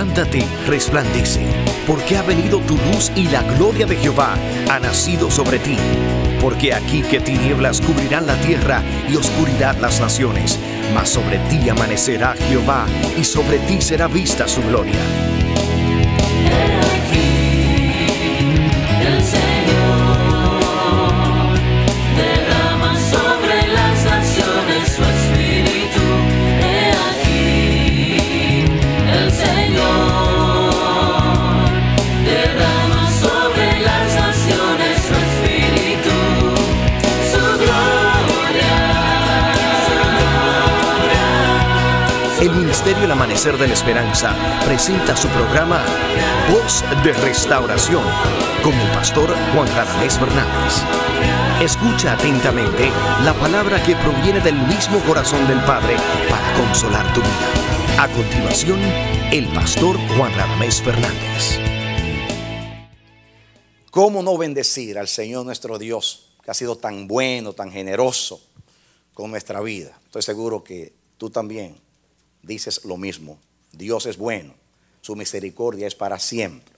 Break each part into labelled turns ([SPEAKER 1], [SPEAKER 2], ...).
[SPEAKER 1] levántate, resplandece, porque ha venido tu luz y la gloria de Jehová ha nacido sobre ti. Porque aquí que tinieblas cubrirán la tierra y oscuridad las naciones, mas sobre ti amanecerá Jehová y sobre ti será vista su gloria. El Amanecer de la Esperanza presenta su programa Voz de Restauración con el pastor Juan Ramés Fernández. Escucha atentamente la palabra que proviene del mismo corazón del Padre para consolar tu vida. A continuación, el pastor Juan Ramés Fernández.
[SPEAKER 2] ¿Cómo no bendecir al Señor nuestro Dios, que ha sido tan bueno, tan generoso con nuestra vida? Estoy seguro que tú también dices lo mismo. Dios es bueno, su misericordia es para siempre.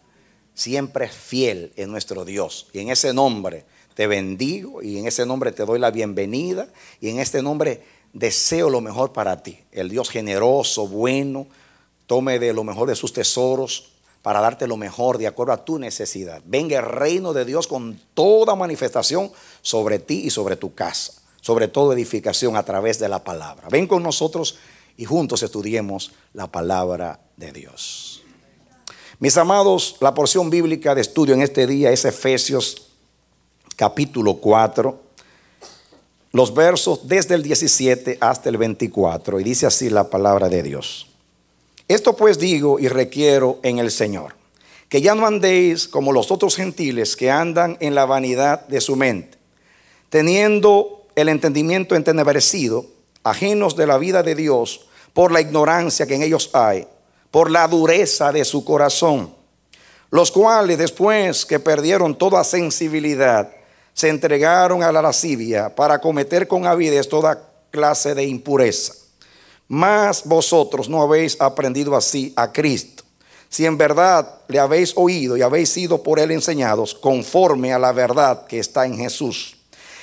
[SPEAKER 2] Siempre fiel en nuestro Dios. Y en ese nombre te bendigo y en ese nombre te doy la bienvenida y en este nombre deseo lo mejor para ti. El Dios generoso, bueno, tome de lo mejor de sus tesoros para darte lo mejor de acuerdo a tu necesidad. Venga el reino de Dios con toda manifestación sobre ti y sobre tu casa, sobre todo edificación a través de la palabra. Ven con nosotros y juntos estudiemos la palabra de
[SPEAKER 1] Dios.
[SPEAKER 2] Mis amados, la porción bíblica de estudio en este día es Efesios capítulo 4, los versos desde el 17 hasta el 24, y dice así la palabra de Dios. Esto pues digo y requiero en el Señor, que ya no andéis como los otros gentiles que andan en la vanidad de su mente, teniendo el entendimiento entenebrecido, ajenos de la vida de Dios, por la ignorancia que en ellos hay, por la dureza de su corazón, los cuales después que perdieron toda sensibilidad, se entregaron a la lascivia para cometer con avidez toda clase de impureza. Mas vosotros no habéis aprendido así a Cristo. Si en verdad le habéis oído y habéis sido por él enseñados conforme a la verdad que está en Jesús.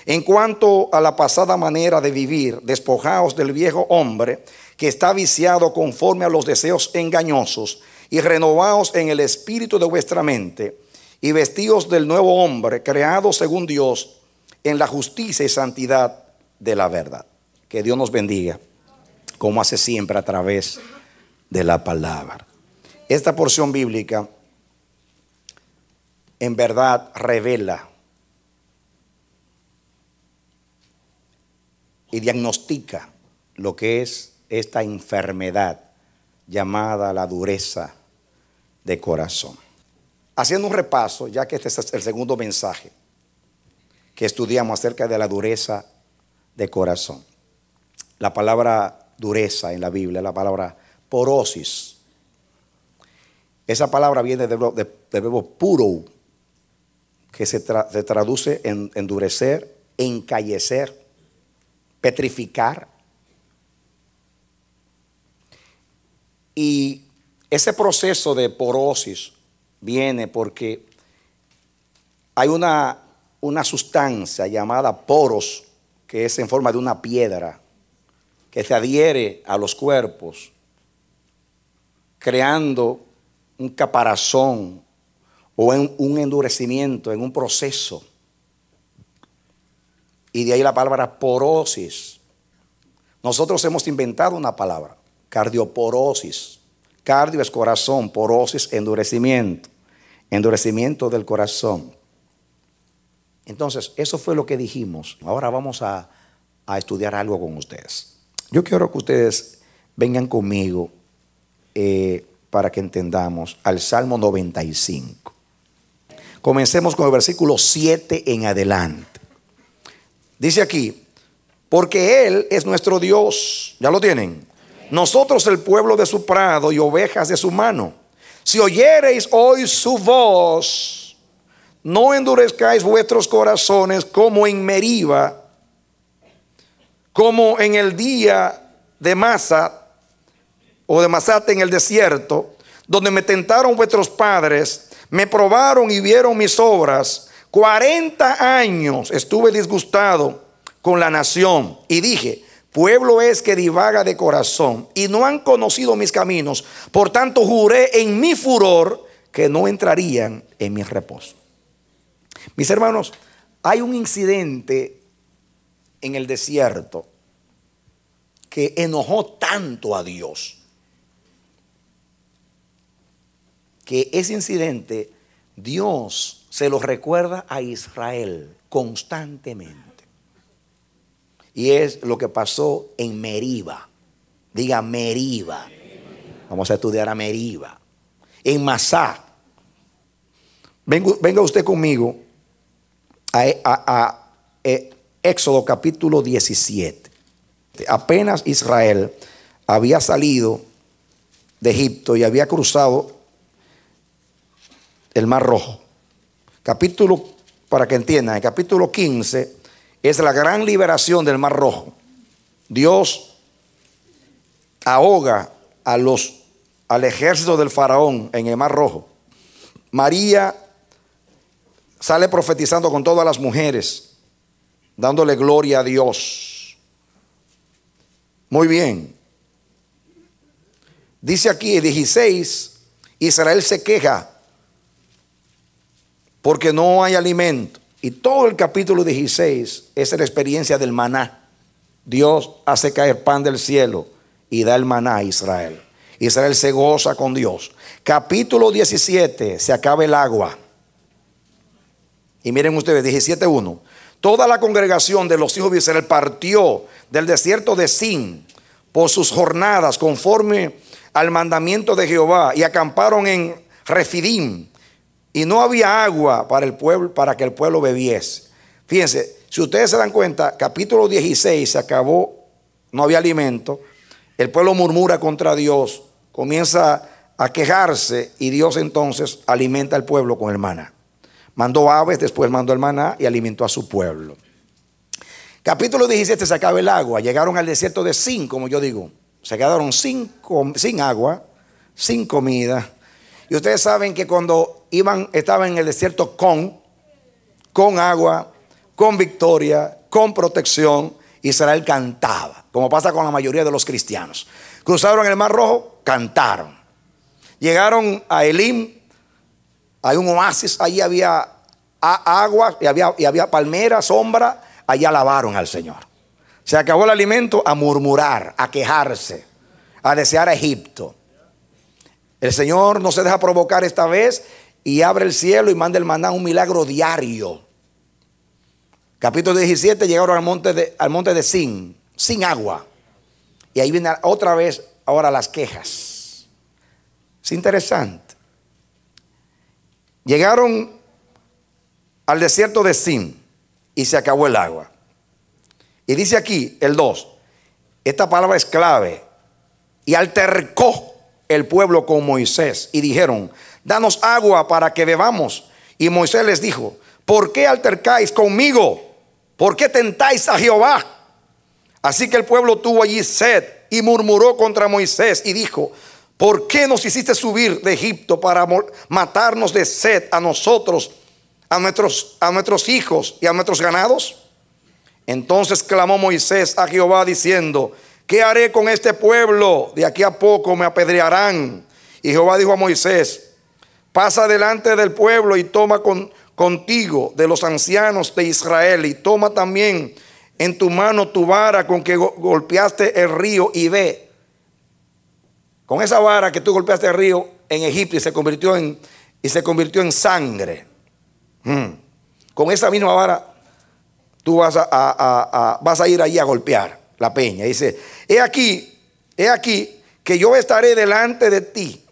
[SPEAKER 2] En cuanto a la pasada manera de vivir, despojaos del viejo hombre que está viciado conforme a los deseos engañosos, y renovados en el espíritu de vuestra mente, y vestidos del nuevo hombre, creado según Dios, en la justicia y santidad de la verdad. Que Dios nos bendiga, como hace siempre a través de la palabra. Esta porción bíblica en verdad revela y diagnostica lo que es esta enfermedad llamada la dureza de corazón. Haciendo un repaso, ya que este es el segundo mensaje que estudiamos acerca de la dureza de corazón. La palabra dureza en la Biblia, la palabra porosis. Esa palabra viene del verbo, de, puro, que se, se traduce en endurecer, encallecer, petrificar, Y ese proceso de porosis viene porque hay una, una sustancia llamada poros, que es en forma de una piedra, que se adhiere a los cuerpos, creando un caparazón o un endurecimiento, en un proceso. Y de ahí la palabra porosis. Nosotros hemos inventado una palabra cardioporosis. Cardio es corazón, porosis, endurecimiento, endurecimiento del corazón. Entonces, eso fue lo que dijimos. Ahora vamos a, estudiar algo con ustedes. Yo quiero que ustedes vengan conmigo eh, para que entendamos al Salmo 95. Comencemos con el versículo 7 en adelante. Dice aquí, porque Él es nuestro Dios. ¿Ya lo tienen? nosotros el pueblo de su prado y ovejas de su mano. Si oyereis hoy su voz, no endurezcáis vuestros corazones como en Meriba, como en el día de Masa o de Masate en el desierto, donde me tentaron vuestros padres, me probaron y vieron mis obras. 40 años estuve disgustado con la nación y dije, Pueblo es que divaga de corazón y no han conocido mis caminos. Por tanto, juré en mi furor que no entrarían en mi reposo. Mis hermanos, hay un incidente en el desierto que enojó tanto a Dios que ese incidente Dios se lo recuerda a Israel constantemente. Y es lo que pasó en Meriba. Diga Meriba. Vamos a estudiar a Meriba. En Masá. Venga, usted conmigo a, eh, Éxodo capítulo 17. Apenas Israel había salido de Egipto y había cruzado el Mar Rojo. Capítulo, para que entiendan, el capítulo 15 es la gran liberación del Mar Rojo. Dios ahoga al ejército del faraón en el Mar Rojo. María sale profetizando con todas las mujeres, dándole gloria a Dios. Muy bien. Dice aquí el 16, Israel se queja porque no hay alimento. Y todo el capítulo 16 es la experiencia del maná. Dios hace caer pan del cielo y da el maná a Israel. Israel se goza con Dios. Capítulo 17, se acaba el agua. Y miren ustedes, 17.1. Toda la congregación de los hijos de Israel partió del desierto de Sin por sus jornadas conforme al mandamiento de Jehová y acamparon en Refidim y no había agua para el pueblo, para que el pueblo bebiese. Fíjense, si ustedes se dan cuenta, capítulo 16 se acabó, no había alimento, el pueblo murmura contra Dios, comienza a quejarse y Dios entonces alimenta al pueblo con el maná. Mandó aves, después mandó el maná y alimentó a su pueblo. Capítulo 17 se acaba el agua, llegaron al desierto de Sin, como yo digo, se quedaron sin, sin agua, sin comida, y ustedes saben que cuando iban, estaban en el desierto con, con agua, con victoria, con protección, Israel cantaba, como pasa con la mayoría de los cristianos. Cruzaron el Mar Rojo, cantaron. Llegaron a Elim, hay un oasis, ahí había agua y había, y había palmera, sombra, allá alabaron al Señor. Se acabó el alimento a murmurar, a quejarse, a desear a Egipto. El Señor no se deja provocar esta vez y abre el cielo y manda el maná un milagro diario. Capítulo 17 llegaron al monte de, al monte de Sin, sin agua. Y ahí viene otra vez ahora las quejas. Es interesante. Llegaron al desierto de Sin y se acabó el agua. Y dice aquí el 2, esta palabra es clave. Y altercó el pueblo con Moisés y dijeron, danos agua para que bebamos. Y Moisés les dijo, ¿por qué altercáis conmigo? ¿Por qué tentáis a Jehová? Así que el pueblo tuvo allí sed y murmuró contra Moisés y dijo, ¿por qué nos hiciste subir de Egipto para matarnos de sed a nosotros, a nuestros, a nuestros hijos y a nuestros ganados? Entonces clamó Moisés a Jehová diciendo, ¿qué haré con este pueblo? De aquí a poco me apedrearán. Y Jehová dijo a Moisés, pasa delante del pueblo y toma con, contigo de los ancianos de Israel y toma también en tu mano tu vara con que golpeaste el río y ve. Con esa vara que tú golpeaste el río en Egipto y se convirtió en, y se convirtió en sangre. Mm. Con esa misma vara tú vas a, a, vas a ir allí a golpear la peña. Dice, he aquí, he aquí que yo estaré delante de ti,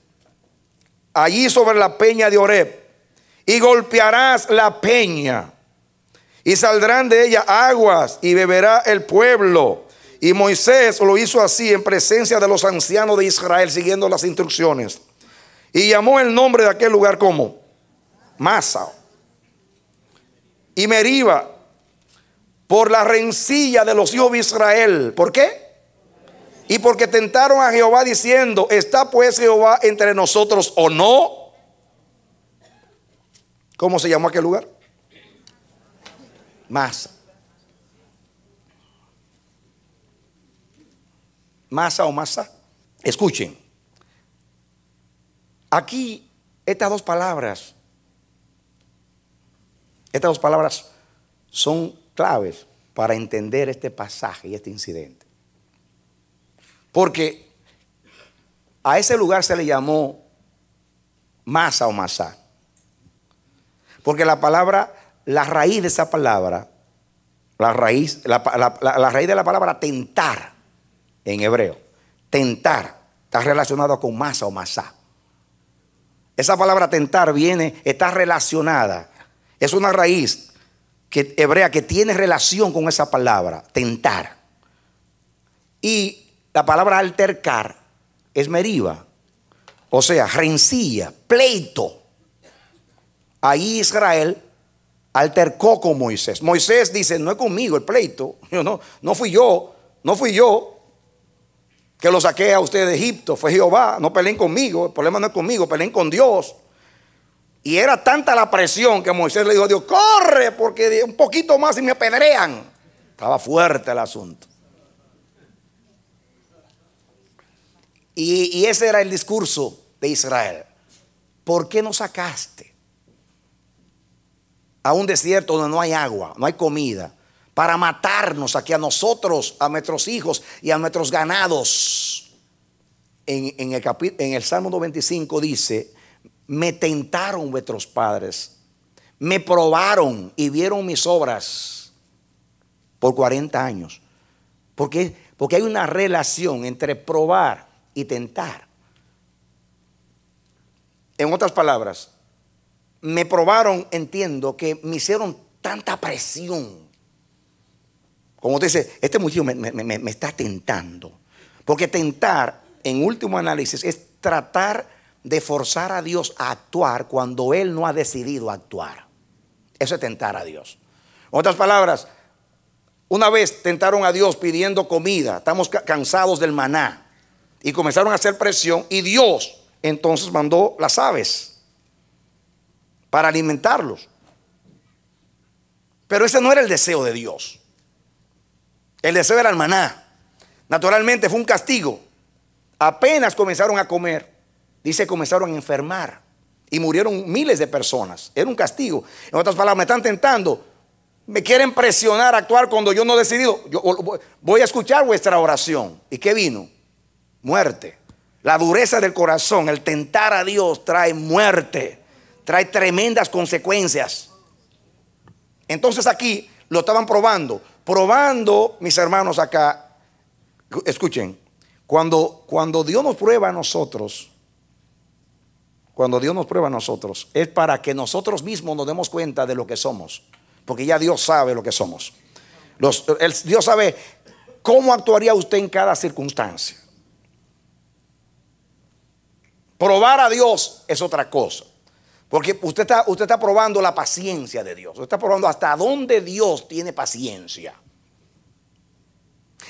[SPEAKER 2] allí sobre la peña de Oreb, y golpearás la peña, y saldrán de ella aguas, y beberá el pueblo. Y Moisés lo hizo así en presencia de los ancianos de Israel, siguiendo las instrucciones. Y llamó el nombre de aquel lugar como Masa y Meriba, por la rencilla de los hijos de Israel. ¿Por qué? Y porque tentaron a Jehová diciendo, ¿está pues Jehová entre nosotros o no? ¿Cómo se llamó aquel lugar? Masa. Masa o masa. Escuchen. Aquí estas dos palabras, estas dos palabras son claves para entender este pasaje y este incidente. Porque a ese lugar se le llamó masa o masa. Porque la palabra, la raíz de esa palabra, la raíz, la, raíz de la palabra tentar en hebreo, tentar, está relacionado con masa o masa. Esa palabra tentar viene, está relacionada, es una raíz que, hebrea que tiene relación con esa palabra, tentar. Y la palabra altercar es meriva, o sea, rencilla, pleito. Ahí Israel altercó con Moisés. Moisés dice, no es conmigo el pleito, no, no fui yo, no fui yo que lo saqué a ustedes de Egipto, fue Jehová, no peleen conmigo, el problema no es conmigo, peleen con Dios. Y era tanta la presión que Moisés le dijo a Dios, corre, porque un poquito más y me apedrean. Estaba fuerte el asunto. Y, ese era el discurso de Israel. ¿Por qué nos sacaste a un desierto donde no hay agua, no hay comida, para matarnos aquí a nosotros, a nuestros hijos y a nuestros ganados? En, el, en el Salmo 95 dice, me tentaron vuestros padres, me probaron y vieron mis obras por 40 años. Porque, porque hay una relación entre probar y tentar. En otras palabras, me probaron, entiendo, que me hicieron tanta presión. Como te dice, este muchacho me, me está tentando. Porque tentar, en último análisis, es tratar de forzar a Dios a actuar cuando Él no ha decidido actuar. Eso es tentar a Dios. En otras palabras, una vez tentaron a Dios pidiendo comida, estamos cansados del maná, y comenzaron a hacer presión, y Dios entonces mandó las aves para alimentarlos. Pero ese no era el deseo de Dios. El deseo era el maná. Naturalmente fue un castigo. Apenas comenzaron a comer, y se comenzaron a enfermar y murieron miles de personas. Era un castigo. En otras palabras, me están tentando. Me quieren presionar a actuar cuando yo no he decidido. Yo voy a escuchar vuestra oración. ¿Y qué vino? Muerte. La dureza del corazón, el tentar a Dios trae muerte, trae tremendas consecuencias. Entonces aquí lo estaban probando, probando mis hermanos acá. Escuchen, cuando, cuando Dios nos prueba a nosotros, cuando Dios nos prueba a nosotros, es para que nosotros mismos nos demos cuenta de lo que somos, porque ya Dios sabe lo que somos. Dios sabe cómo actuaría usted en cada circunstancia. Probar a Dios es otra cosa, porque usted está, usted está probando la paciencia de Dios, usted está probando hasta dónde Dios tiene paciencia.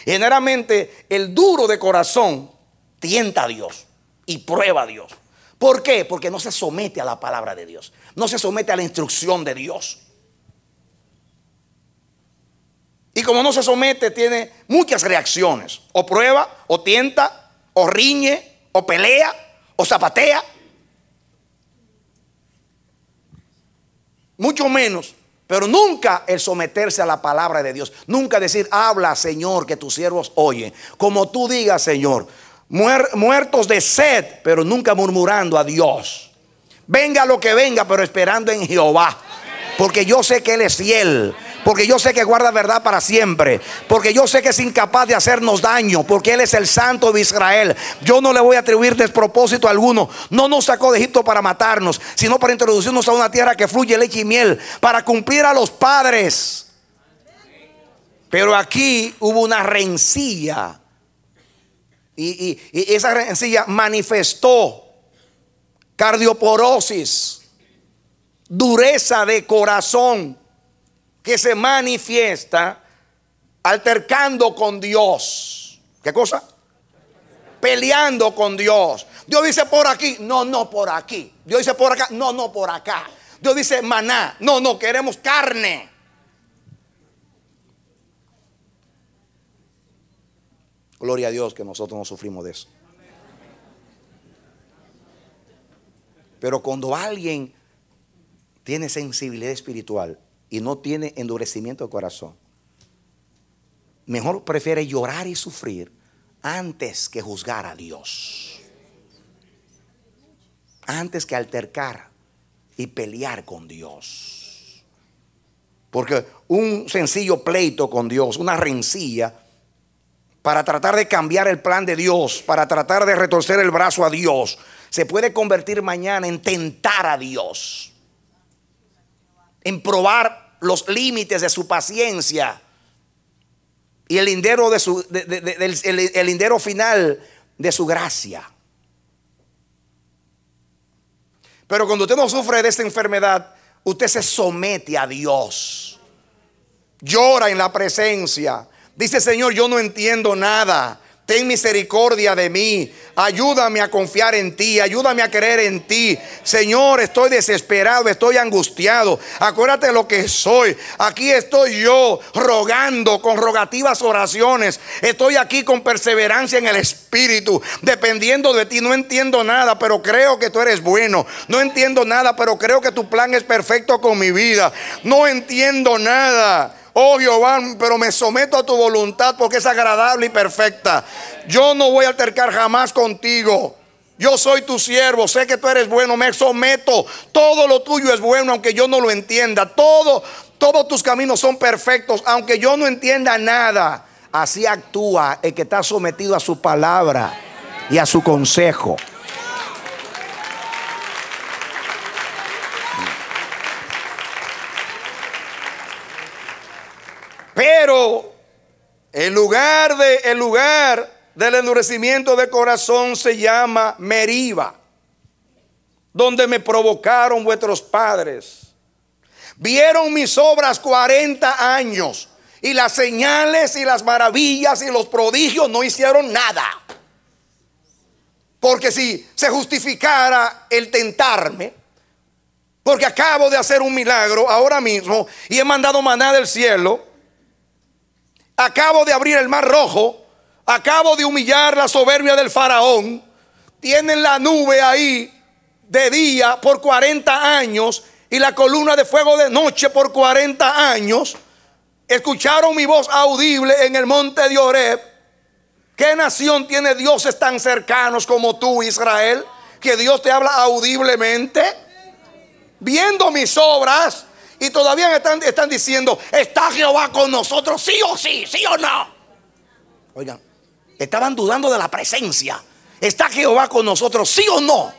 [SPEAKER 2] Generalmente el duro de corazón tienta a Dios y prueba a Dios. ¿Por qué? Porque no se somete a la palabra de Dios, no se somete a la instrucción de Dios. Y como no se somete, tiene muchas reacciones. O prueba, o tienta, o riñe, o pelea, o zapatea. Mucho menos pero nunca el someterse a la palabra de Dios. Nunca decir, habla Señor, que tus siervos oyen. Como tú digas, Señor muertos de sed, pero nunca murmurando a Dios. Venga lo que venga, pero esperando en Jehová. Porque yo sé que Él es fiel. Porque yo sé que guarda verdad para siempre. Porque yo sé que es incapaz de hacernos daño. Porque Él es el santo de Israel. Yo no le voy a atribuir despropósito alguno. No nos sacó de Egipto para matarnos, sino para introducirnos a una tierra que fluye leche y miel. Para cumplir a los padres. Pero aquí hubo una rencilla y, esa rencilla manifestó cardioporosis, dureza de corazón que se manifiesta altercando con Dios. ¿Qué cosa? Peleando con Dios. Dios dice por aquí, no, no por aquí. Dios dice por acá, no, no por acá. Dios dice maná, no, no, queremos carne. Gloria a Dios que nosotros no sufrimos de eso. Pero cuando alguien tiene sensibilidad espiritual y no tiene endurecimiento de corazón, mejor prefiere llorar y sufrir antes que juzgar a Dios. Antes que altercar y pelear con Dios. Porque un sencillo pleito con Dios, una rencilla, para tratar de cambiar el plan de Dios, para tratar de retorcer el brazo a Dios, se puede convertir mañana en tentar a Dios, en probar los límites de su paciencia y el lindero, de su, final de su gracia. Pero cuando usted no sufre de esta enfermedad, usted se somete a Dios. Llora en la presencia. Dice, Señor, yo no entiendo nada. Ten misericordia de mí. Ayúdame a confiar en ti. Ayúdame a creer en ti. Señor, estoy desesperado, estoy angustiado. Acuérdate lo que soy. Aquí estoy yo rogando con rogativas oraciones. Estoy aquí con perseverancia en el Espíritu, dependiendo de ti. No entiendo nada, pero creo que tú eres bueno. No entiendo nada, pero creo que tu plan es perfecto con mi vida. No
[SPEAKER 3] entiendo nada. Oh Jehová, pero me someto a tu voluntad porque es agradable y perfecta. Yo no voy a altercar jamás contigo. Yo soy tu siervo,
[SPEAKER 2] sé que tú eres bueno, me someto. Todo lo tuyo es bueno, aunque yo no lo entienda. Todo, todos tus caminos son perfectos, aunque yo no entienda nada. Así actúa el que está sometido a su palabra y a su consejo.
[SPEAKER 3] Pero el lugar,
[SPEAKER 2] del endurecimiento de corazón se llama Meriba, donde me provocaron vuestros padres. Vieron mis obras 40 años y las señales y las maravillas y los prodigios no hicieron nada. Porque si se justificara el tentarme, porque acabo de hacer un milagro ahora mismo
[SPEAKER 3] y he mandado maná del cielo, Acabo de abrir el mar rojo. Acabo de humillar la soberbia del faraón. Tienen la nube ahí de día por 40 años y la columna de fuego de noche por 40 años. Escucharon mi voz audible en el monte de Oreb. ¿Qué nación tiene dioses tan cercanos como tú, Israel? Que Dios te habla audiblemente. Viendo mis obras, y todavía están, están diciendo, ¿está Jehová con nosotros? Sí o sí, sí o no.
[SPEAKER 2] Oigan, estaban dudando de la presencia. ¿Está Jehová con nosotros? Sí o no.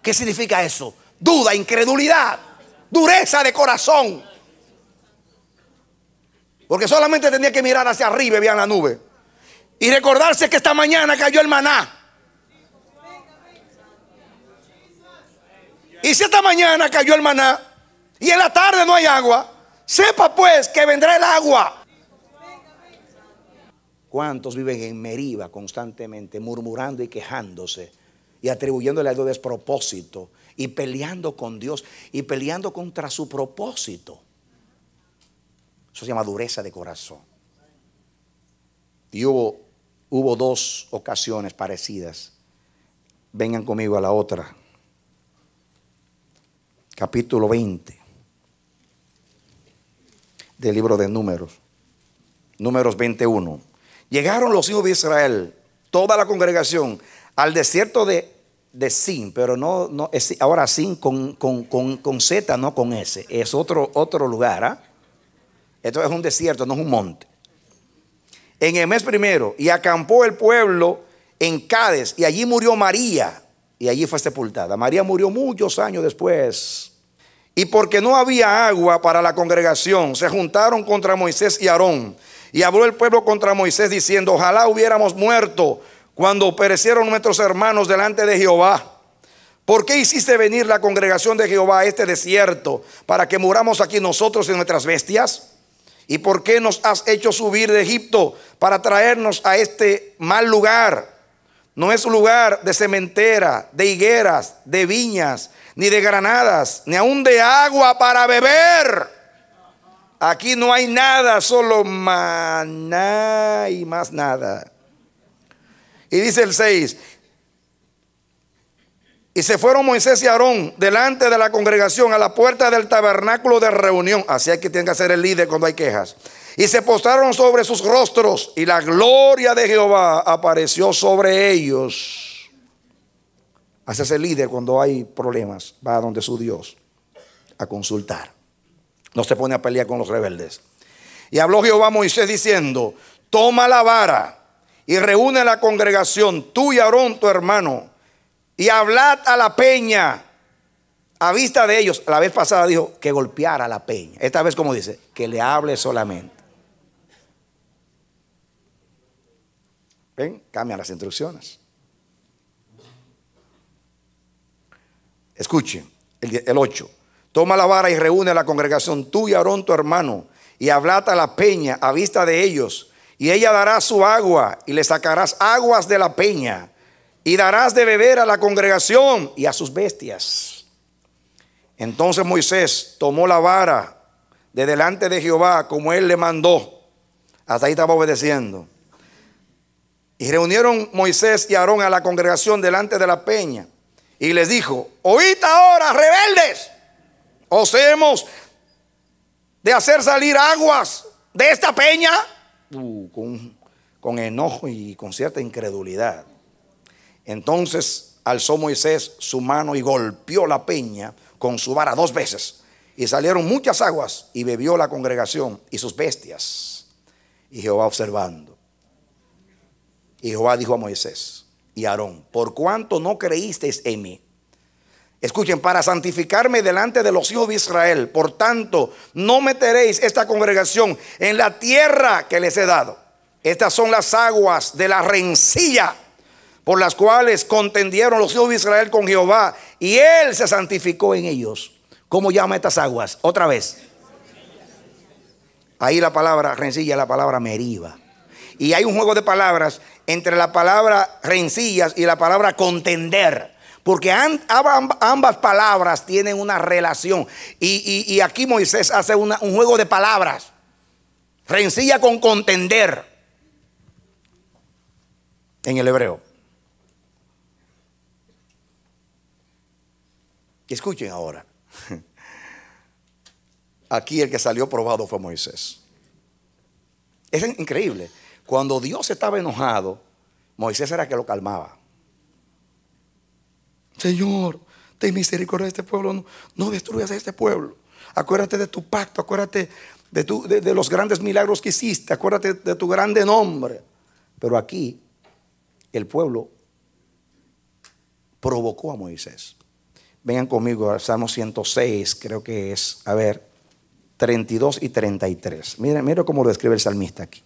[SPEAKER 2] ¿Qué significa eso? Duda, incredulidad, dureza de corazón. Porque solamente tenía que mirar hacia arriba y vean la nube.
[SPEAKER 3] Y recordarse que esta mañana cayó el maná. Y si esta mañana cayó el maná, y en la tarde no hay agua, sepa pues que vendrá el agua.
[SPEAKER 2] ¿Cuántos viven en Meriva constantemente, murmurando y quejándose y atribuyéndole algo despropósito y peleando con Dios y peleando contra su propósito? Eso se llama dureza de corazón. Y hubo, hubo dos ocasiones parecidas. Vengan conmigo a la otra. Capítulo 20 del libro de números. Números 21. Llegaron los hijos de Israel, toda la congregación, al desierto de, de Sin, pero no, no es, ahora Sin con, con, Z, no con S. Es otro, otro lugar. ¿ah? Esto es un desierto, no es un monte. En el mes primero, y acampó el pueblo en Cádiz, y allí murió María, y allí fue sepultada. María murió muchos años después y porque no había agua para la congregación, se juntaron contra Moisés y Aarón. Y habló el pueblo contra Moisés diciendo, ojalá hubiéramos muerto cuando perecieron nuestros hermanos delante de Jehová. ¿Por qué hiciste venir la congregación de Jehová a este desierto para que muramos aquí nosotros y nuestras bestias? ¿Y por qué nos has hecho subir de Egipto para traernos a este mal lugar? No es un lugar de cementera, de higueras, de viñas, ni de granadas, ni aún de agua para beber. Aquí no hay nada, solo maná y más nada. Y dice el 6, y se fueron Moisés y Aarón delante de la congregación a la puerta del tabernáculo de reunión. Así hay que tener que ser el líder cuando hay quejas. Y se postraron sobre sus rostros y la gloria de Jehová apareció sobre ellos el líder cuando hay problemas. Va a donde su Dios a consultar. No se pone a pelear con los rebeldes. Y habló Jehová a Moisés diciendo, toma la vara y reúne la congregación, tú y Aarón, tu hermano, y hablad a la peña a vista de ellos. La vez pasada dijo que golpeara la peña. Esta vez, como dice, que le hable solamente. ¿Ven? Cambian las instrucciones. Escuche, el 8. Toma la vara y reúne a la congregación, tú y Aarón tu hermano, y hablata a la peña a vista de ellos, y ella dará su agua, y le sacarás aguas de la peña, y darás de beber a la congregación y a sus bestias. Entonces Moisés tomó la vara de delante de Jehová, como él le mandó. Hasta ahí estaba obedeciendo. Y reunieron Moisés y Aarón a la congregación delante de la peña y les dijo, oíd ahora, rebeldes, os hemos de hacer salir aguas de esta peña, uh, con enojo y con cierta incredulidad. Entonces alzó Moisés su mano y golpeó la peña con su vara dos veces. Y salieron muchas aguas y bebió la congregación y sus bestias. Y Jehová observando. Y Jehová dijo a Moisés, y Aarón, por cuanto no creísteis en mí. Escuchen, para santificarme delante de los hijos de Israel, por tanto, no meteréis esta congregación en la tierra que les he dado. Estas son las aguas de la rencilla por las cuales contendieron los hijos de Israel con Jehová, y él se santificó en ellos. ¿Cómo llama estas aguas? Otra vez. Ahí la palabra rencilla, la palabra meriva. Y hay un juego de palabras entre la palabra rencillas y la palabra contender. Porque ambas palabras tienen una relación. Y, aquí Moisés hace un juego de palabras. Rencilla con contender. En el hebreo. Escuchen ahora. Aquí el que salió probado fue Moisés. Es increíble. Cuando Dios estaba enojado, Moisés era el que lo calmaba. Señor, ten misericordia de este pueblo, no, destruyas a este pueblo. Acuérdate de tu pacto, acuérdate de, los grandes milagros que hiciste, acuérdate de tu grande nombre. Pero aquí el pueblo provocó a Moisés. Vengan conmigo al Salmo 106, creo que es, a ver, 32 y 33. Miren, miren cómo lo describe el salmista aquí.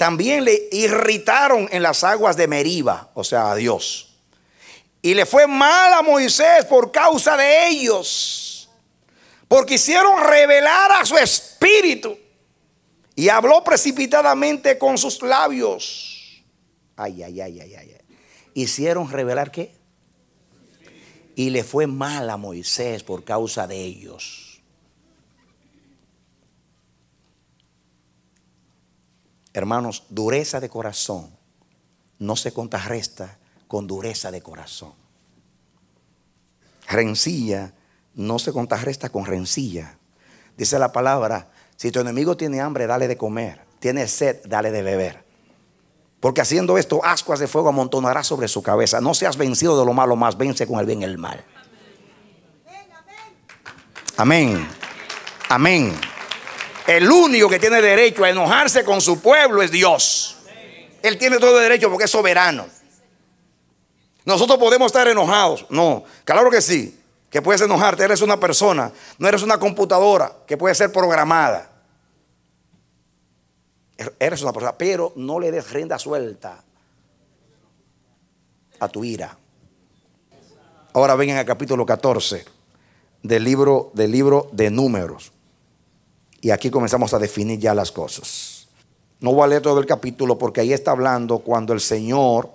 [SPEAKER 2] También le irritaron en las aguas de Meriba, o sea, a Dios. Y le fue mal a Moisés por causa de ellos, porque hicieron revelar a su espíritu y habló precipitadamente con sus labios. Ay, ay, ay, ay, ay. Hicieron revelar qué? Y le fue mal a Moisés por causa de ellos. Hermanos, dureza de corazón no se contrarresta con dureza de corazón. Rencilla no se contrarresta con rencilla. Dice la palabra, si tu enemigo tiene hambre, dale de comer. Tiene sed, dale de beber. Porque haciendo esto, ascuas de fuego amontonará sobre su cabeza. No seas vencido de lo malo, más vence con el bien el mal. Amén. Amén. El único que tiene derecho a enojarse con su pueblo es Dios. Él tiene todo el derecho porque es soberano. Nosotros podemos estar enojados. No, claro que sí. Que puedes enojarte. Eres una persona. No eres una computadora que puede ser programada. Eres una persona. Pero no le des rienda suelta a tu ira. Ahora vengan al capítulo 14 del libro, del libro de números. Y aquí comenzamos a definir ya las cosas. No voy a leer todo el capítulo porque ahí está hablando cuando el Señor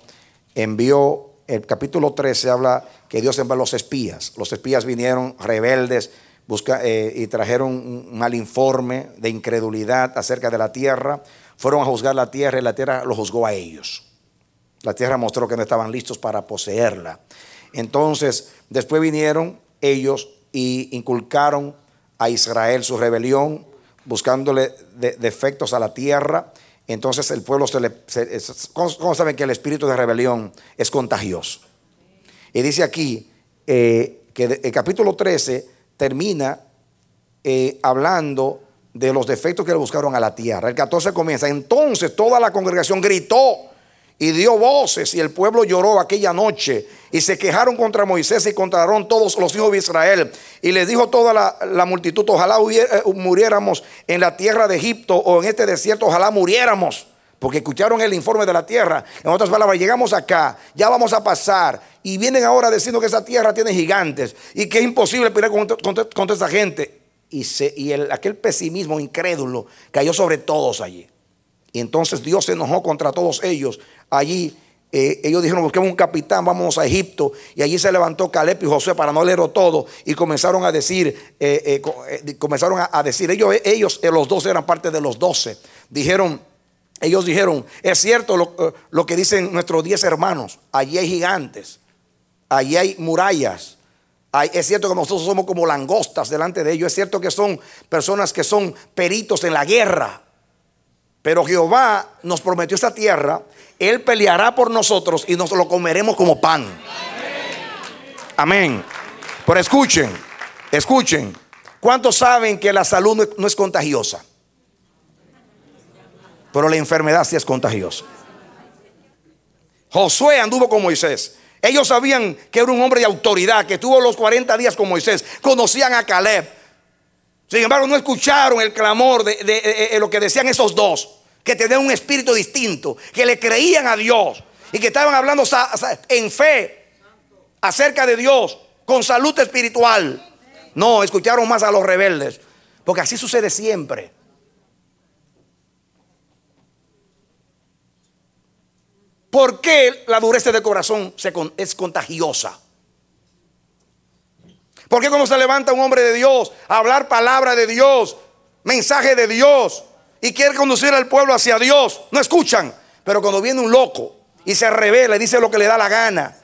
[SPEAKER 2] envió, el capítulo 13 habla que Dios envió a los espías. Los espías vinieron rebeldes eh, y trajeron un mal informe de incredulidad acerca de la tierra. Fueron a juzgar la tierra y la tierra los juzgó a ellos. La tierra mostró que no estaban listos para poseerla. Entonces, después vinieron ellos y inculcaron a Israel su rebelión, buscándole defectos a la tierra. Entonces el pueblo se le... ¿cómo, saben que el espíritu de rebelión es contagioso? Y dice aquí eh, que el capítulo 13 termina eh, hablando de los defectos que le buscaron a la tierra. El 14 comienza. Entonces toda la congregación gritó y dio voces y el pueblo lloró aquella noche y se quejaron contra Moisés y contra todos los hijos de Israel y les dijo toda la, multitud, ojalá eh, muriéramos en la tierra de Egipto o en este desierto, ojalá muriéramos. Porque escucharon el informe de la tierra. En otras palabras, llegamos acá, ya vamos a pasar. Y vienen ahora diciendo que esa tierra tiene gigantes y que es imposible pelear contra, esa gente. Y, y el, aquel pesimismo incrédulo cayó sobre todos allí. Y entonces Dios se enojó contra todos ellos allí. Eh, ellos dijeron, busquemos un capitán, vamos a Egipto. Y allí se levantó Caleb y José para no leerlo todo. Y comenzaron a decir, eh, eh, comenzaron a, decir, ellos, ellos los dos eran parte de los doce. Dijeron, ellos dijeron, es cierto lo, que dicen nuestros diez hermanos, allí hay gigantes, allí hay murallas. es cierto que nosotros somos como langostas delante de ellos. Es cierto que son personas que son peritos en la guerra. Pero Jehová nos prometió esta tierra, Él peleará por nosotros y nos lo comeremos como pan. Amén. Pero escuchen, escuchen, ¿cuántos saben que la salud no es contagiosa? Pero la enfermedad sí es contagiosa. Josué anduvo con Moisés. Ellos sabían que era un hombre de autoridad, que tuvo los 40 días con Moisés. Conocían a Caleb. Sin embargo, no escucharon el clamor de, lo que decían esos dos, que tenían un espíritu distinto, que le creían a Dios y que estaban hablando en fe acerca de Dios, con salud espiritual. No, escucharon más a los rebeldes, porque así sucede siempre. ¿Por qué la dureza de corazón es contagiosa?
[SPEAKER 3] ¿Por qué cuando se levanta un hombre de Dios a hablar palabra de Dios, mensaje de Dios, y quiere conducir al pueblo hacia Dios, no escuchan? Pero
[SPEAKER 2] cuando viene un loco y se revela y dice lo que le da la gana,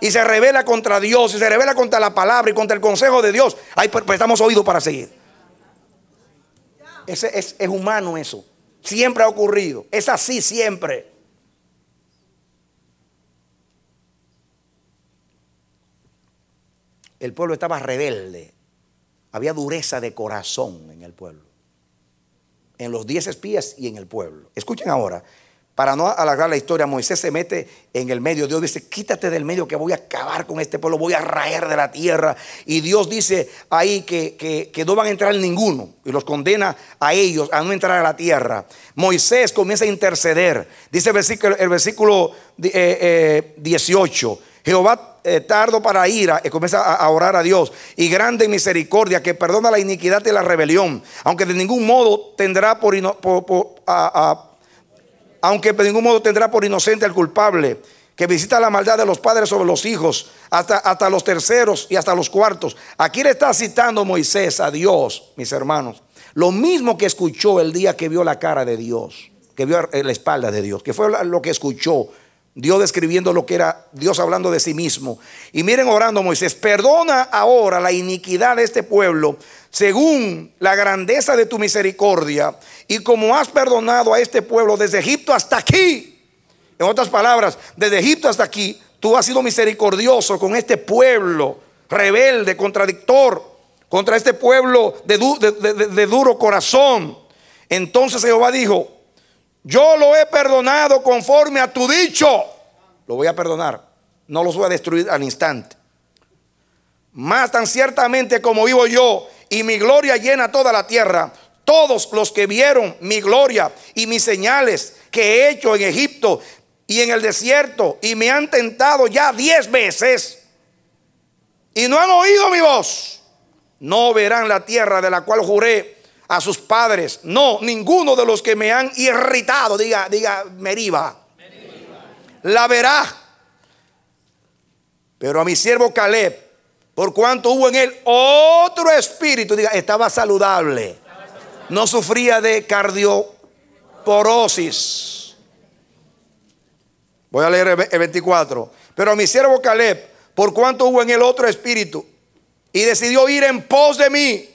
[SPEAKER 2] y se revela contra Dios, y se revela contra la palabra y contra el consejo de Dios, ahí prestamos oídos para seguir. Ese, es, es humano eso. Siempre ha ocurrido. Es así siempre. el pueblo estaba rebelde. Había dureza de corazón en el pueblo. En los diez espías y en el pueblo. Escuchen ahora. Para no alargar la historia, Moisés se mete en el medio. Dios dice, quítate del medio que voy a acabar con este pueblo, voy a raer de la tierra. Y Dios dice ahí que, no van a entrar ninguno. Y los condena a ellos a no entrar a la tierra. Moisés comienza a interceder. Dice el versículo, el 18. Jehová eh, tardo para ira, y eh, comienza a, orar a Dios, y grande misericordia que perdona la iniquidad y la rebelión, aunque de ningún modo tendrá por, aunque de ningún modo tendrá por inocente al culpable, que visita la maldad de los padres sobre los hijos, hasta, hasta los terceros y hasta los cuartos. Aquí le está citando Moisés a Dios, mis hermanos, lo mismo que escuchó el día que vio la cara de Dios, que vio la espalda de Dios, que fue lo que escuchó Dios describiendo lo que era Dios hablando de sí mismo. Y miren orando Moisés, perdona ahora la iniquidad de este pueblo según la grandeza de tu misericordia y como has perdonado a este pueblo desde Egipto hasta aquí. En otras palabras, desde Egipto hasta aquí, tú has sido misericordioso con este pueblo rebelde, contradictor, contra este pueblo de, de duro corazón. Entonces Jehová dijo, yo lo he perdonado conforme a tu dicho. Lo voy a perdonar. No los voy a destruir al instante. Más tan ciertamente como vivo yo y mi gloria llena toda la tierra, todos los que vieron mi gloria y mis señales que he hecho en Egipto y en el desierto y me han tentado ya diez veces y no han oído mi voz, no verán la tierra de la cual juré a sus padres. No, ninguno de los que me han irritado, diga, diga, Meriba. La verá. Pero a mi siervo Caleb, por cuanto hubo en él otro espíritu, diga, estaba saludable. No sufría de cardioporosis. Voy a leer el 24. Pero a mi siervo Caleb, por cuanto hubo en él otro espíritu, y decidió ir en pos de mí,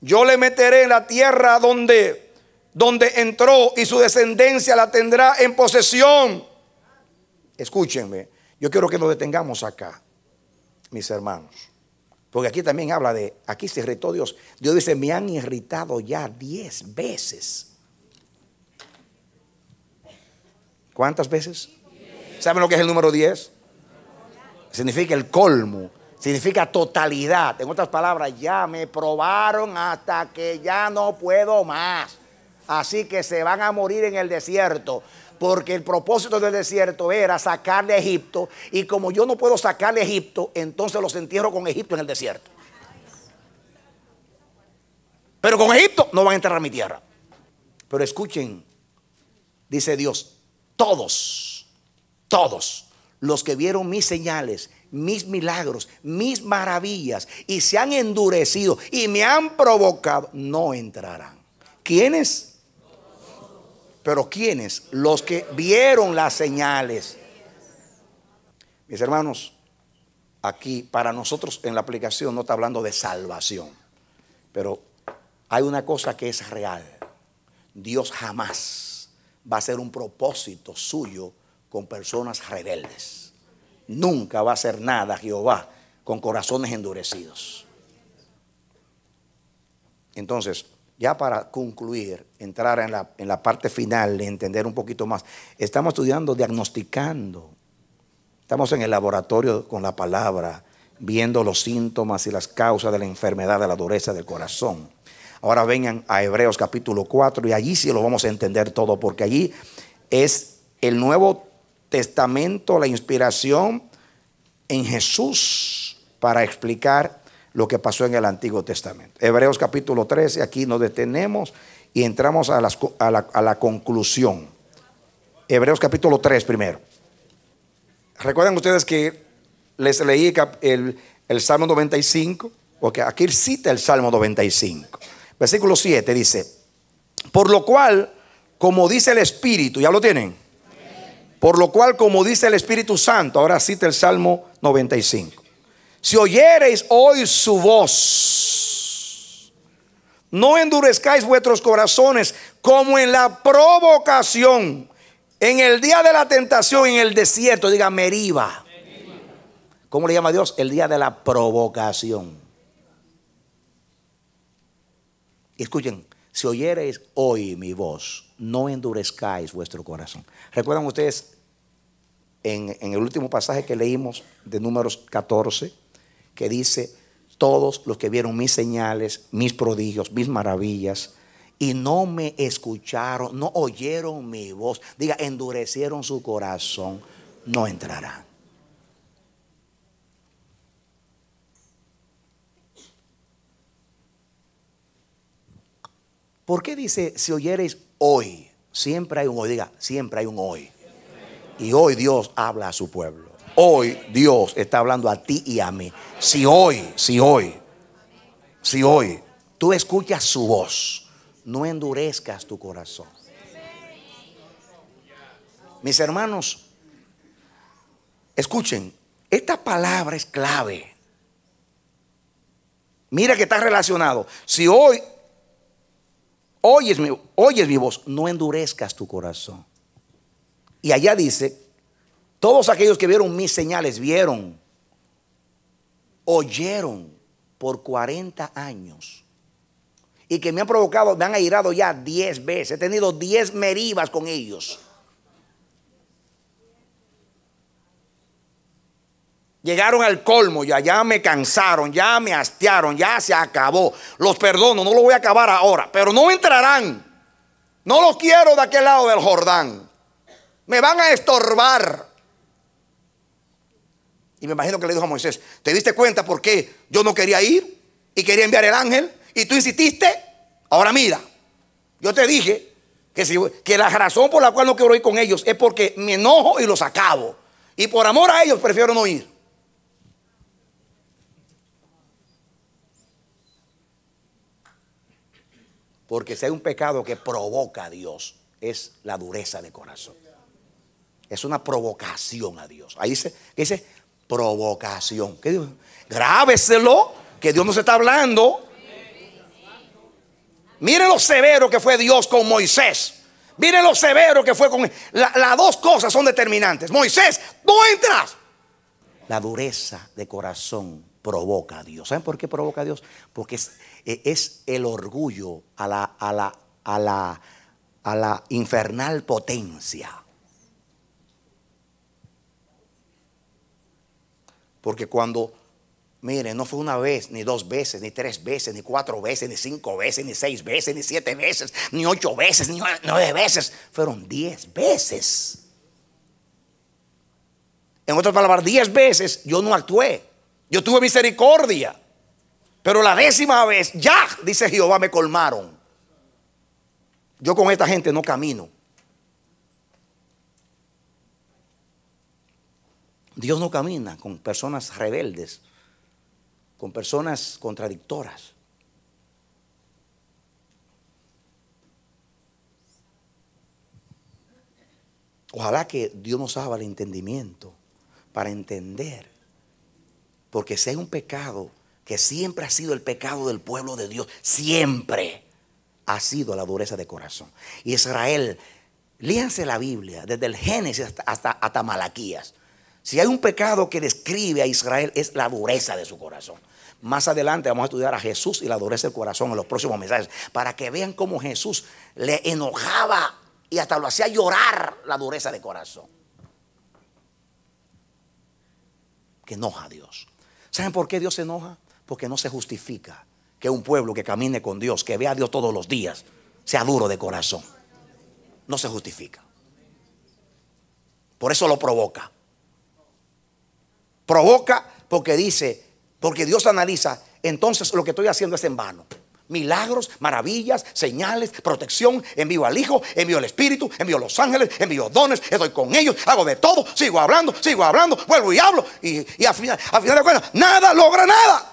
[SPEAKER 2] yo le meteré en la tierra donde, donde entró y su descendencia la tendrá en posesión. Escúchenme, yo quiero que nos detengamos acá, mis hermanos. Porque aquí también habla de, aquí se irritó Dios. Dios dice, me han irritado ya diez veces. ¿Cuántas veces? ¿Saben lo que es el número diez? Significa el colmo Significa totalidad. En otras palabras, ya me probaron hasta que ya no puedo más. Así que se van a morir en el desierto. Porque el propósito del desierto era sacarle a Egipto. Y como yo no puedo sacarle a Egipto, entonces los entierro con Egipto en el desierto. Pero con Egipto no van a enterrar mi tierra. Pero escuchen, dice Dios, todos, todos los que vieron mis señales mis milagros, mis maravillas, y se han endurecido y me han provocado, no entrarán. ¿Quiénes? Pero ¿quiénes? Los que vieron las señales. Mis hermanos, aquí para nosotros en la aplicación no está hablando de salvación, pero hay una cosa que es real. Dios jamás va a hacer un propósito suyo con personas rebeldes. Nunca va a hacer nada Jehová con corazones endurecidos. Entonces, ya para concluir, entrar en la, parte final, entender un poquito más, estamos estudiando, diagnosticando. Estamos en el laboratorio con la palabra, viendo los síntomas y las causas de la enfermedad de la dureza del corazón. Ahora vengan a Hebreos capítulo 4 y allí sí lo vamos a entender todo, porque allí es el nuevo Testamento, la inspiración en Jesús para explicar lo que pasó en el Antiguo Testamento. Hebreos capítulo 13, aquí nos detenemos y entramos a, la, a la conclusión. Hebreos capítulo 3 primero. Recuerden ustedes que les leí el, el Salmo 95, porque aquí cita el Salmo 95. Versículo 7 dice, por lo cual, como dice el Espíritu, ¿ya lo tienen? Por lo cual, como dice el Espíritu Santo, ahora cita el Salmo 95. Si oyereis hoy su voz, no endurezcáis vuestros corazones como en la provocación, en el día de la tentación, en el desierto, diga Meriba. ¿Cómo le llama Dios? El día de la provocación. Escuchen, si oyereis hoy mi voz, no endurezcáis vuestro corazón. ¿Recuerdan ustedes en, el último pasaje que leímos de números 14, que dice, todos los que vieron mis señales, mis prodigios, mis maravillas, y no me escucharon, no oyeron mi voz, diga, endurecieron su corazón, no entrarán. ¿Por qué dice, si oyereis hoy. Siempre hay un hoy, diga, siempre hay un hoy. Y hoy Dios habla a su pueblo. Hoy Dios está hablando a ti y a mí. Si hoy, si hoy, si hoy tú escuchas su voz, no endurezcas tu corazón. Mis hermanos, escuchen, esta palabra es clave. Mira que está relacionado. Si hoy oyes mi, oyes mi voz, no endurezcas tu corazón. Y allá dice, todos aquellos que vieron mis señales, vieron, oyeron por 40 años y que me han provocado, me han airado ya 10 veces. He tenido 10 merivas con ellos. Llegaron al colmo, ya, ya me cansaron, ya me hastiaron, ya se acabó. Los perdono, no lo voy a acabar ahora, pero no entrarán. No los quiero de aquel lado del Jordán. Me van a estorbar. Y me imagino que le dijo a Moisés, ¿te diste cuenta por qué yo no quería ir y quería enviar el ángel? Y tú insististe. Ahora mira, yo te dije que, que la razón por la cual no quiero ir con ellos es porque me enojo y los acabo. Y por amor a ellos prefiero no ir. Porque si hay un pecado que provoca a Dios, es la dureza de corazón. Es una provocación a Dios. Ahí se dice provocación. ¿Qué Grábeselo, que Dios nos está hablando. Mire lo severo que fue Dios con Moisés. Mire lo severo que fue con Las dos cosas son determinantes. Moisés, tú entras. La dureza de corazón provoca a Dios. ¿Saben por qué provoca a Dios? Porque es, e, el orgullo a la, a, a la infernal potencia. Porque cuando, miren, no fue una vez, ni dos veces, ni tres veces, ni cuatro veces, ni cinco veces, ni seis veces, ni siete veces, ni ocho veces, ni nueve veces, fueron diez veces. En otras palabras, diez veces yo no actué. Yo tuve misericordia. Pero la décima vez, ya, dice Jehová, me colmaron. Yo con esta gente no camino. Dios no camina con personas rebeldes, con personas contradictoras Ojalá que Dios nos haga el entendimiento para entender porque si hay un pecado que siempre ha sido el pecado del pueblo de Dios. Siempre ha sido la dureza de corazón. Israel, líanse la Biblia, desde el Génesis hasta, hasta, hasta Malaquías. Si hay un pecado que describe a Israel es la dureza de su corazón. Más adelante vamos a estudiar a Jesús y la dureza del corazón en los próximos mensajes para que vean cómo Jesús le enojaba y hasta lo hacía llorar la dureza de corazón. Que enoja a Dios. ¿Saben por qué Dios se enoja? Porque no se justifica que un pueblo que camine con Dios, que vea a Dios todos los días, sea duro de corazón. No se justifica. Por eso lo provoca. Provoca porque dice, porque Dios analiza, entonces lo que estoy haciendo es en vano. Milagros, maravillas, señales, protección. Envío al Hijo, envío al Espíritu, envío a los ángeles, envío dones, estoy con ellos,
[SPEAKER 3] hago de todo, sigo hablando, sigo hablando, vuelvo y hablo. Y, al, final, al final de cuentas, nada logra nada.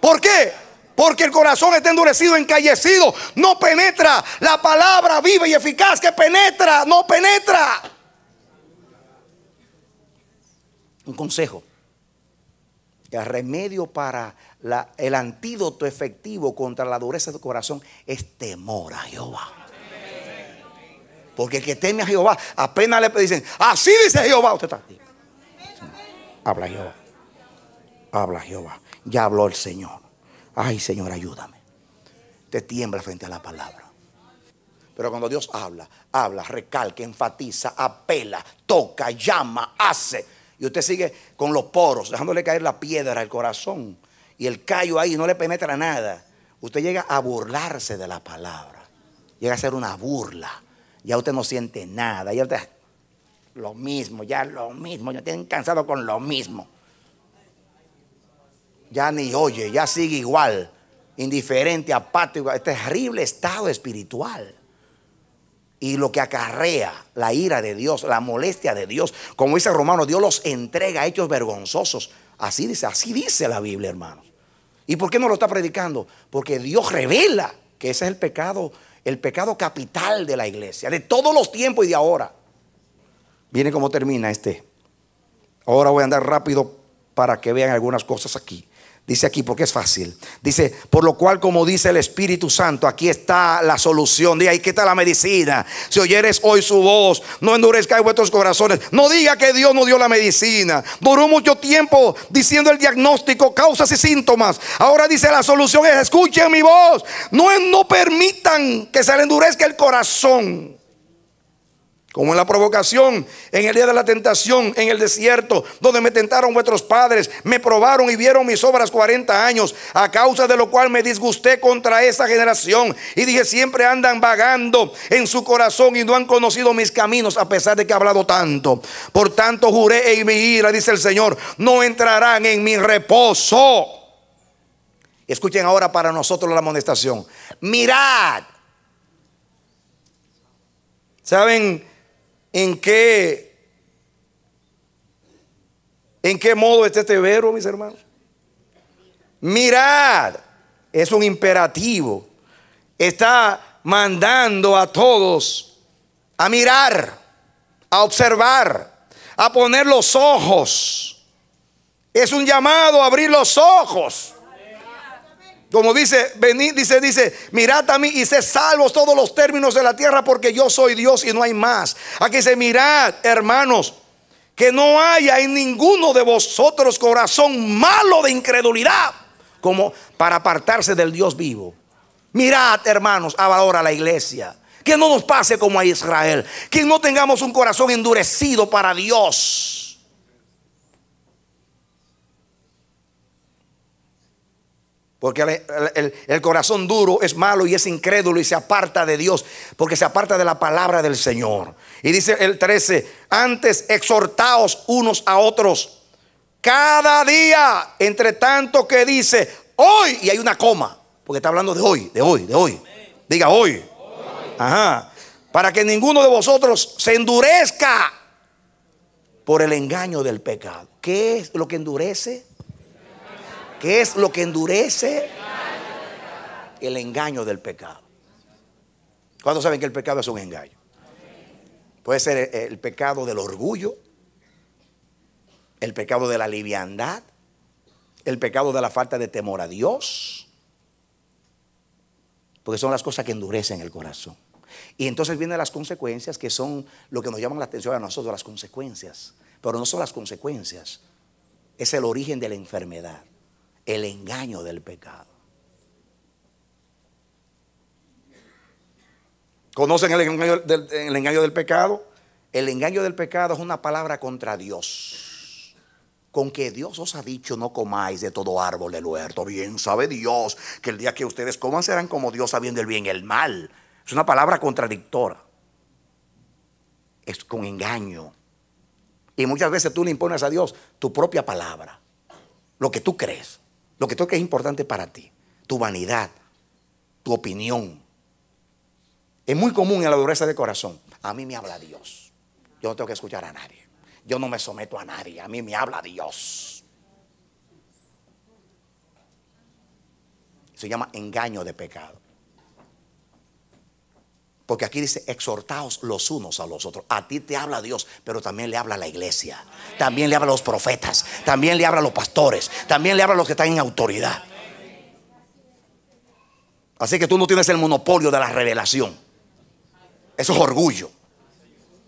[SPEAKER 3] ¿Por qué? Porque el corazón está endurecido, encallecido. No penetra la palabra viva y eficaz que penetra, no penetra.
[SPEAKER 2] Un consejo. El remedio para el antídoto efectivo contra la dureza de tu corazón es temor a Jehová. Porque el que teme a Jehová, apenas le dicen, así dice Jehová, usted está. Habla Jehová. Habla Jehová. Ya habló el Señor. Ay, Señor, ayúdame. Te tiembla frente a la palabra. Pero cuando Dios habla, habla, recalca, enfatiza, apela, toca, llama, hace. Y usted sigue con los poros, dejándole caer la piedra al corazón y el callo ahí no le penetra nada, usted llega a burlarse de la palabra. Llega a ser una burla. Ya usted no siente nada. Ya usted lo mismo, ya lo mismo, ya tienen cansado con lo mismo. Ya ni oye, ya sigue igual, indiferente, apático, este terrible estado espiritual. Y lo que acarrea la ira de Dios, la molestia de Dios, como dice Romano, Dios los entrega a hechos vergonzosos. Así dice, así dice la Biblia, hermanos. ¿Y por qué no lo está predicando? Porque Dios revela que ese es el pecado, el pecado capital de la iglesia, de todos los tiempos y de ahora. Viene cómo termina este. Ahora voy a andar rápido para que vean algunas cosas aquí. Dice aquí, porque es fácil. Dice, por lo cual, como dice el Espíritu Santo, aquí está la solución. ahí que está la medicina. Si oyeres hoy su voz, no endurezcáis vuestros corazones. No diga que Dios no dio la medicina. Duró mucho tiempo diciendo el diagnóstico, causas y síntomas. Ahora dice la solución es, escuchen mi voz. No, no permitan que se le endurezca el corazón. Como en la provocación, en el día de la tentación, en el desierto, donde me tentaron vuestros padres, me probaron y vieron mis obras 40 años, a causa de lo cual me disgusté contra esa generación. Y dije, siempre andan vagando en su corazón y no han conocido mis caminos, a pesar de que he hablado tanto. Por tanto, juré en mi ira, dice el Señor, no entrarán en mi reposo. Escuchen ahora para nosotros la amonestación. Mirad. ¿Saben? en qué, en qué modo está este verbo, mis hermanos. Mirad, es un imperativo. Está mandando a todos a mirar, a observar, a poner los ojos. Es un llamado a abrir los ojos. Como dice, venid, dice, dice, mirad a mí y sé salvos todos los términos de la tierra porque yo soy Dios y no hay más. Aquí dice, mirad, hermanos, que no haya en ninguno de vosotros corazón malo de incredulidad como para apartarse del Dios vivo. Mirad, hermanos, ahora la iglesia. Que no nos pase como a Israel. Que no tengamos un corazón endurecido para Dios Porque el, corazón duro es malo y es incrédulo y se aparta de Dios, porque se aparta de la palabra del Señor. Y dice el 13, antes exhortaos unos a otros,
[SPEAKER 3] cada día,
[SPEAKER 2] entre tanto que dice hoy, y hay una coma, porque está hablando de hoy, de hoy, de hoy. Diga hoy. Ajá. Para que ninguno de vosotros se endurezca por el engaño del pecado. ¿Qué es lo que endurece? ¿Qué es lo que endurece el engaño del pecado. ¿Cuántos saben que el pecado es un engaño? Puede ser eh, el, pecado del orgullo, el pecado de la liviandad, el pecado de la falta de temor a Dios, porque son las cosas que endurecen el corazón. Y entonces vienen las consecuencias que son lo que nos llaman la atención a nosotros, las consecuencias. Pero no son las consecuencias, es el origen de la enfermedad el engaño del pecado. ¿Conocen el engaño, del, pecado? El engaño del pecado es una palabra contra Dios. Con que Dios os ha dicho no comáis de todo árbol del huerto. Bien sabe Dios que el día que ustedes coman serán como Dios sabiendo el bien y el mal. Es una palabra contradictora. Es con engaño. Y muchas veces tú le impones a Dios tu propia palabra, lo que tú crees. Lo que es importante para ti. Tu vanidad, tu opinión. Es muy común en la dureza de corazón. A mí me habla Dios. Yo no tengo que escuchar a nadie. Yo no me someto a nadie. A mí me habla Dios. Se llama engaño de pecado. Porque aquí dice, exhortaos los unos a los otros. A ti te habla Dios, pero también le habla la iglesia. También le habla a los profetas. También le habla a los pastores. También le habla a los que están en autoridad. Así que tú no tienes el monopolio de la revelación. Eso es orgullo.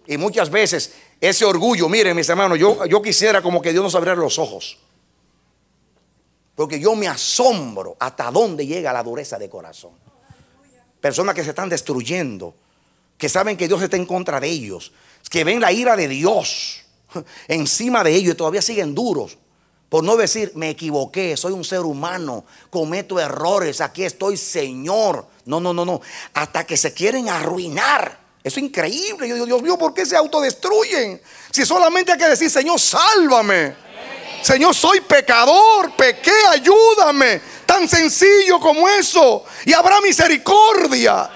[SPEAKER 2] Y muchas veces ese orgullo, miren mis hermanos, yo, yo quisiera como que Dios nos abriera los ojos. Porque yo me asombro hasta dónde llega la dureza de corazón personas que se están destruyendo, que saben que Dios está en contra de ellos, que ven la ira de Dios encima de ellos y todavía siguen duros. Por no decir, me equivoqué, soy un ser humano, cometo errores, aquí estoy Señor. No, no, no, no. Hasta que se quieren arruinar. Eso es increíble. Yo digo, Dios
[SPEAKER 3] mío, ¿por qué se autodestruyen? Si solamente hay que decir, Señor, sálvame. Señor, soy pecador, pequé, ayúdame. Tan sencillo como eso. Y habrá misericordia.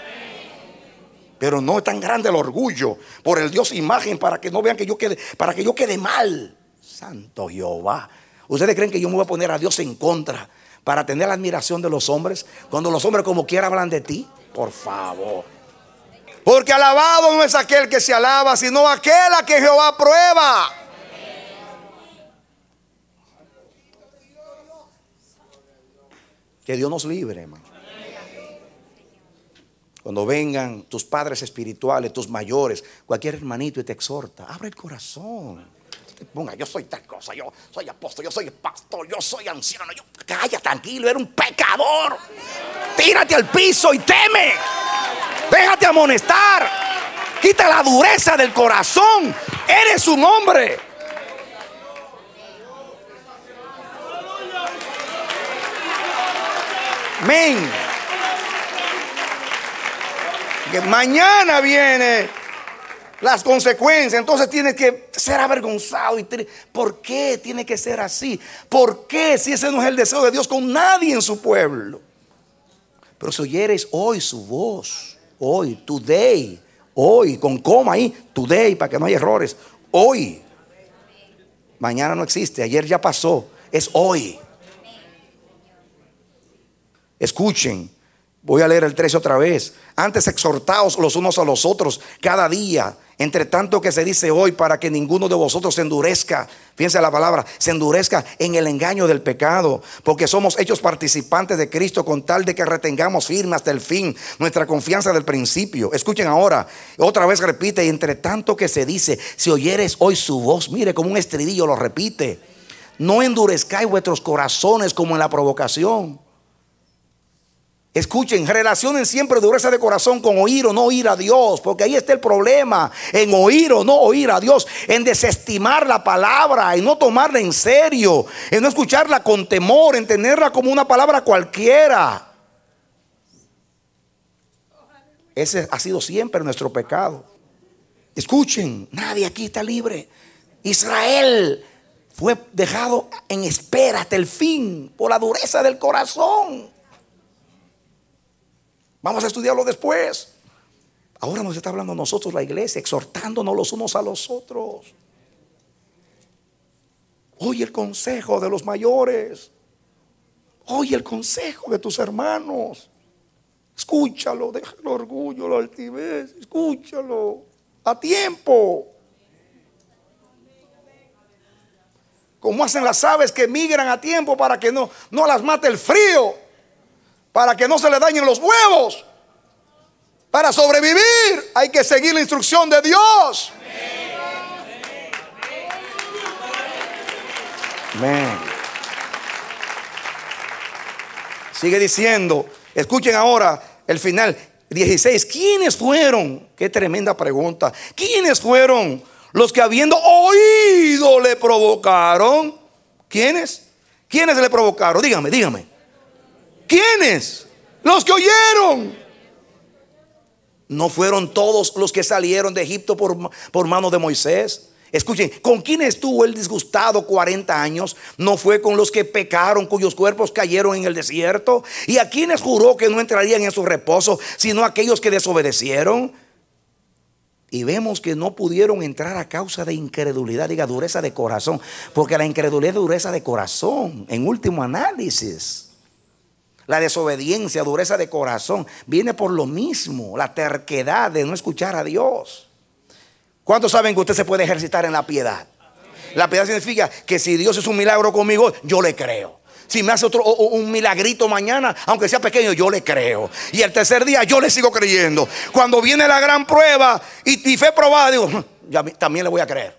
[SPEAKER 3] Pero no es tan grande el orgullo
[SPEAKER 2] por el Dios imagen para que no vean que yo quede, para que yo quede mal. Santo Jehová. ¿Ustedes creen que yo me voy a poner a Dios en contra para tener la admiración de los hombres? Cuando los hombres como quiera hablan de ti. Por favor. Porque alabado no es aquel que se
[SPEAKER 3] alaba, sino aquel a que Jehová prueba.
[SPEAKER 2] Que Dios nos libre, hermano. Cuando vengan tus padres espirituales, tus mayores, cualquier hermanito y te exhorta, abre el corazón. ponga, yo soy tal cosa, yo soy apóstol, yo soy pastor, yo soy anciano. Yo, calla, tranquilo, eres un pecador. Tírate al piso y teme. Déjate amonestar. Quita la dureza
[SPEAKER 3] del corazón. Eres un hombre. Amén. Que mañana viene
[SPEAKER 2] las consecuencias. Entonces tiene que ser avergonzado. Y ¿Por qué tiene que ser así? ¿Por qué si ese no es el deseo de Dios con nadie en su pueblo? Pero si oyeres hoy su voz, hoy, today, hoy, con coma ahí, today, para que no haya errores, hoy. Mañana no existe, ayer ya pasó, es hoy. Escuchen, voy a leer el 13 otra vez. Antes exhortaos los unos a los otros cada día, entre tanto que se dice hoy, para que ninguno de vosotros se endurezca, fíjense la palabra, se endurezca en el engaño del pecado, porque somos hechos participantes de Cristo con tal de que retengamos firme hasta el fin nuestra confianza del principio. Escuchen ahora, otra vez repite, entre tanto que se dice, si oyeres hoy su voz, mire como un estridillo lo repite, no endurezcáis vuestros corazones como en la provocación. Escuchen, relacionen siempre dureza de corazón con oír o no oír a Dios, porque ahí está el problema, en oír o no oír a Dios, en desestimar la palabra, en no tomarla en serio, en no escucharla con temor, en tenerla como una palabra cualquiera. Ese ha sido siempre nuestro pecado. Escuchen, nadie aquí está libre. Israel fue dejado en espera hasta el fin por la dureza del corazón. Vamos a estudiarlo después. Ahora nos está hablando nosotros la iglesia, exhortándonos los unos a los otros. Oye el consejo
[SPEAKER 3] de los mayores. Oye el consejo de tus hermanos. Escúchalo, deja el orgullo, la altivez. Escúchalo a tiempo. Como hacen las aves que migran a tiempo para que no, no las mate el frío para que no se le dañen los huevos. Para sobrevivir hay que seguir la instrucción de Dios.
[SPEAKER 2] Sigue diciendo, escuchen ahora el final 16. ¿Quiénes fueron? Qué tremenda pregunta. ¿Quiénes fueron los que habiendo oído le provocaron? ¿Quiénes? ¿Quiénes le provocaron? Dígame, dígame. ¿Quiénes? Los que oyeron. No fueron todos los que salieron de Egipto por, por mano de Moisés. Escuchen, ¿con quién estuvo el disgustado 40 años? ¿No fue con los que pecaron, cuyos cuerpos cayeron en el desierto? ¿Y a quienes juró que no entrarían en su reposo, sino aquellos que desobedecieron? Y vemos que no pudieron entrar a causa de incredulidad, diga dureza de corazón, porque la incredulidad es dureza de corazón, en último análisis. La desobediencia, dureza de corazón, viene por lo mismo, la terquedad de no escuchar a Dios. ¿Cuántos saben que usted se puede ejercitar en la piedad? La piedad significa que si Dios es un milagro conmigo, yo le creo. Si me hace otro un milagrito mañana, aunque sea pequeño, yo le creo. Y el tercer día yo le sigo creyendo. Cuando viene la gran prueba y, y fe probada, digo, hm, también le voy a creer.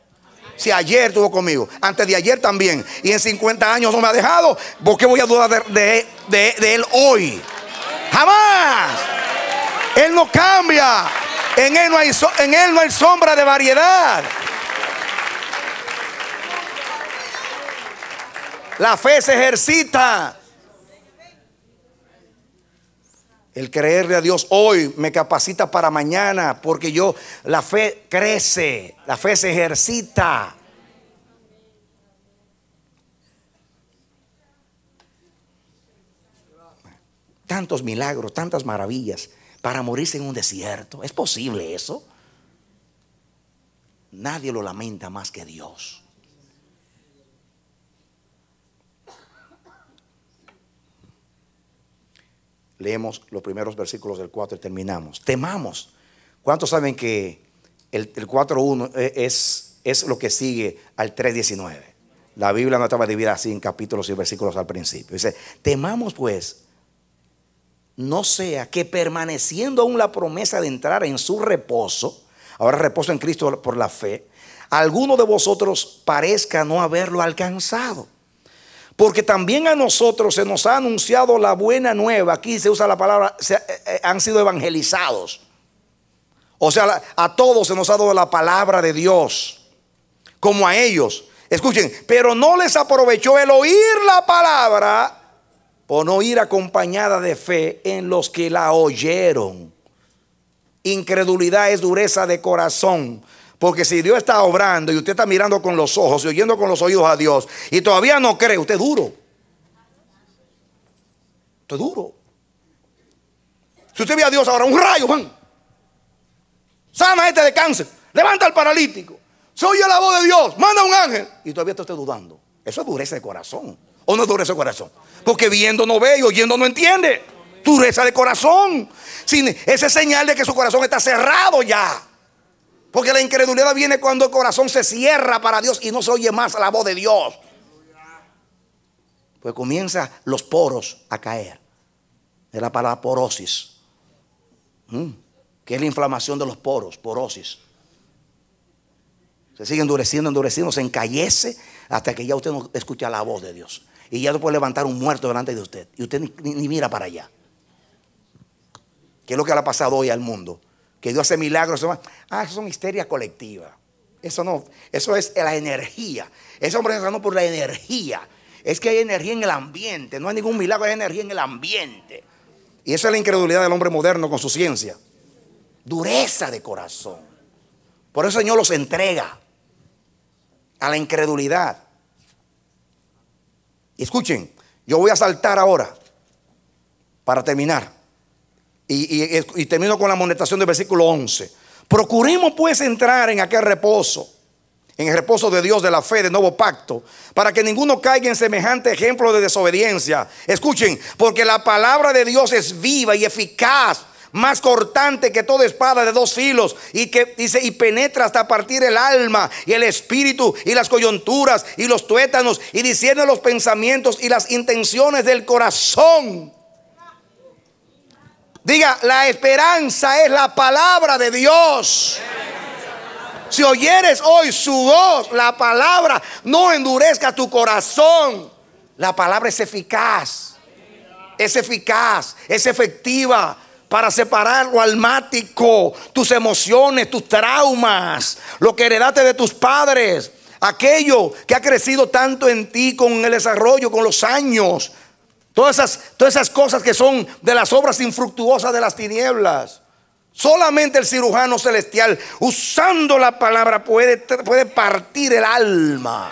[SPEAKER 2] Si ayer estuvo conmigo, antes de ayer también, y en 50 años no me ha dejado, ¿por qué voy a dudar de, Él hoy? Jamás.
[SPEAKER 3] Él no cambia. En él no, hay en él no hay sombra de variedad.
[SPEAKER 2] La fe se ejercita El creerle a Dios hoy me capacita para mañana, porque yo, la fe crece, la fe se ejercita. Tantos milagros, tantas maravillas, para morirse en un desierto. ¿Es posible eso? Nadie lo lamenta más que Dios. Leemos los primeros versículos del 4 y terminamos. Temamos. ¿Cuántos saben que el, 4.1 e, es, es lo que sigue al 3.19? La Biblia no estaba dividida así en capítulos y versículos al principio. Dice, temamos pues, no sea que permaneciendo aún la promesa de entrar en su reposo, ahora reposo en Cristo por la fe, alguno de vosotros parezca no haberlo alcanzado. Porque también a nosotros se nos ha anunciado la buena nueva. Aquí se usa la palabra, eh, eh, han sido evangelizados. O sea, a todos se nos ha dado la palabra de Dios, como a ellos. Escuchen, pero no les aprovechó el oír la palabra por no ir acompañada de fe en los que la oyeron. Incredulidad es dureza de corazón. Porque si Dios está obrando y usted está mirando con los ojos y oyendo con los oídos a Dios y todavía no cree,
[SPEAKER 3] usted es duro. Usted es duro. Si usted ve a Dios ahora, un rayo, Juan. Sana este de cáncer. Levanta al paralítico. Se oye la voz de Dios. Manda un ángel.
[SPEAKER 2] Y todavía está dudando. Eso es dureza de corazón. ¿O no es dureza de corazón? Porque viendo no ve y oyendo no entiende. Dureza de corazón. Sin ese señal de que su corazón está cerrado ya. Porque la incredulidad viene cuando el corazón se cierra para Dios y no se oye más la voz de Dios. Pues comienza los poros a caer. Es la palabra porosis. Mm. que es la inflamación de los poros, porosis. Se sigue endureciendo, endureciendo, se encallece hasta que ya usted no escucha la voz de Dios. Y ya no puede levantar un muerto delante de usted. Y usted ni, ni mira para allá. ¿Qué es lo que le ha pasado hoy al mundo? que Dios hace milagros. Ah, eso es una histeria colectiva. Eso no, eso es la energía. Ese hombre está por la energía. Es que hay energía en el ambiente. No hay ningún milagro, hay energía en el ambiente. Y esa es la incredulidad del hombre moderno con su ciencia. Dureza de corazón. Por eso el Señor los entrega a la incredulidad. Escuchen, yo voy a saltar ahora para terminar. Y, termino con la amonestación del versículo 11. Procuremos pues entrar en aquel reposo, en el reposo de Dios de la fe, del nuevo pacto, para que ninguno caiga en semejante ejemplo de desobediencia. Escuchen, porque la palabra de Dios es viva y eficaz más cortante que toda espada de dos filos y que dice y penetra hasta partir el alma y el espíritu y las coyunturas y los tuétanos y diciendo los pensamientos y las intenciones del corazón. Diga, la esperanza es la palabra de Dios. Si oyeres hoy su voz, la palabra, no endurezca tu corazón. La palabra es eficaz. Es eficaz, es efectiva para separar lo almático, tus emociones, tus traumas, lo que heredaste de tus padres, aquello que ha crecido tanto en ti con el desarrollo, con los años. Todas esas, todas esas cosas que son de las obras infructuosas de las tinieblas. Solamente el cirujano celestial, usando la palabra, puede, puede partir el alma.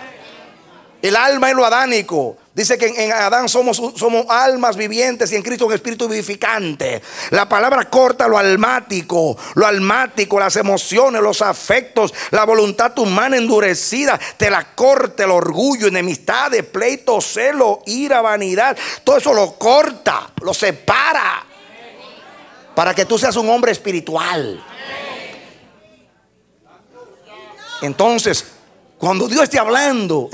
[SPEAKER 2] El alma es lo adánico. Dice que en, Adán somos, somos, almas vivientes y en Cristo un espíritu vivificante. La palabra corta lo almático, lo almático, las emociones, los afectos, la voluntad humana endurecida, te la corta el orgullo, enemistades, pleitos, celo, ira, vanidad. Todo eso lo corta, lo separa. Para que tú seas un hombre espiritual. Entonces, cuando Dios esté hablando,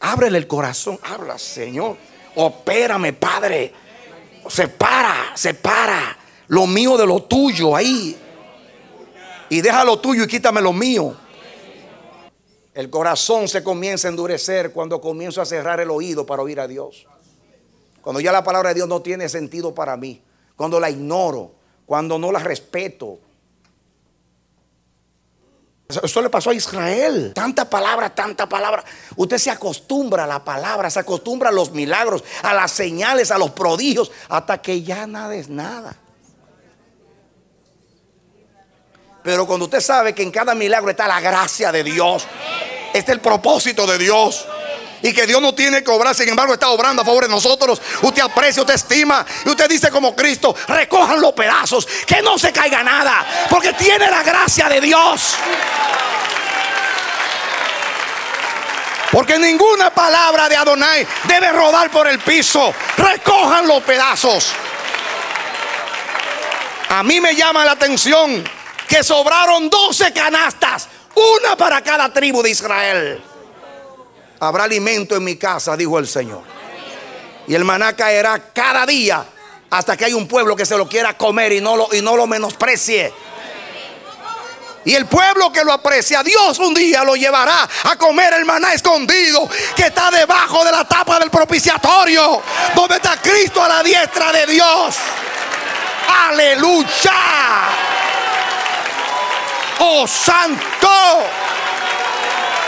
[SPEAKER 2] Ábrele el corazón. Habla, Señor. Opérame, Padre. Separa, separa
[SPEAKER 3] lo mío de lo tuyo ahí. Y deja lo tuyo y quítame lo mío.
[SPEAKER 2] El corazón se comienza a endurecer cuando comienzo a cerrar el oído para oír a Dios. Cuando ya la palabra de Dios no tiene sentido para mí. Cuando la ignoro. Cuando no la respeto. Eso le pasó a Israel. Tanta palabra, tanta palabra. Usted se acostumbra a la palabra, se acostumbra a los milagros, a las señales, a los prodigios, hasta que ya nada es nada. Pero cuando usted sabe que en cada milagro está la
[SPEAKER 3] gracia de Dios, está el propósito de Dios, y que Dios no tiene que obrar, sin embargo está obrando a favor de nosotros. Usted aprecia, usted estima y usted dice como Cristo, recojan los pedazos, que no se caiga nada, porque tiene la gracia de Dios. Porque ninguna palabra de Adonai debe rodar por el piso. Recojan los pedazos. A mí me llama la atención que sobraron 12 canastas,
[SPEAKER 2] una para cada tribu de Israel. Habrá alimento en mi casa, dijo el Señor. Y el maná caerá cada día hasta que hay un pueblo que se lo quiera comer y no lo, y no lo menosprecie. Y el pueblo que lo aprecia, Dios
[SPEAKER 3] un día lo llevará a comer el maná escondido que está debajo de la tapa del propiciatorio, donde está Cristo a la diestra de Dios. Aleluya. Oh santo.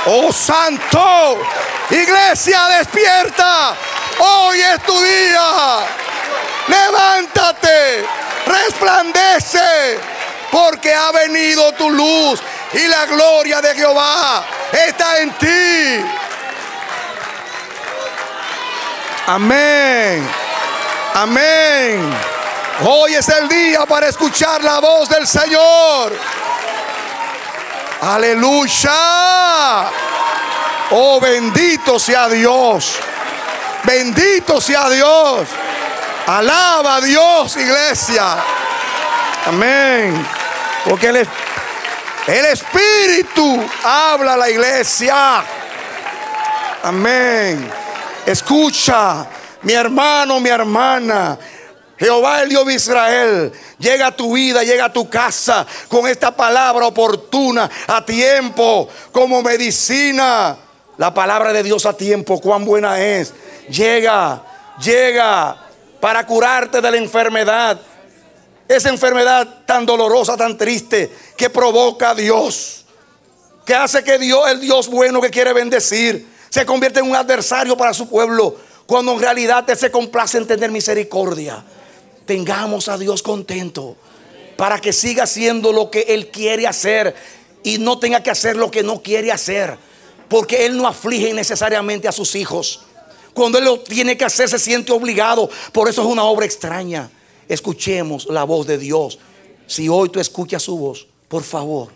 [SPEAKER 3] Oh santo, iglesia despierta, hoy es tu día, levántate, resplandece, porque ha venido tu luz y la gloria de Jehová está en ti. Amén, amén. Hoy es el día para escuchar la voz del Señor. Aleluya. Oh, bendito sea Dios. Bendito sea Dios. Alaba a Dios, iglesia. Amén. Porque el, Espíritu habla a la iglesia. Amén. Escucha, mi hermano, mi hermana. Jehová el Dios de Israel, llega a tu vida, llega a tu casa con esta palabra oportuna, a tiempo, como medicina. La palabra de Dios a tiempo, cuán buena es.
[SPEAKER 2] Llega, llega para curarte de la enfermedad. Esa enfermedad tan dolorosa, tan triste, que provoca a Dios. Que hace que Dios, el Dios bueno que quiere bendecir, se convierta en un adversario para su pueblo. Cuando en realidad se complace en tener misericordia tengamos a Dios contento para que siga haciendo lo que Él quiere hacer y no tenga que hacer lo que no quiere hacer, porque Él no aflige necesariamente a sus hijos. Cuando Él lo tiene que hacer, se siente obligado. Por eso es una obra extraña. Escuchemos la voz de Dios. Si hoy tú escuchas su voz, por favor,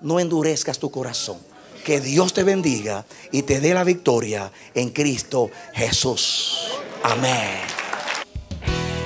[SPEAKER 2] no endurezcas tu corazón. Que Dios te bendiga y te dé la victoria en Cristo Jesús.
[SPEAKER 1] Amén.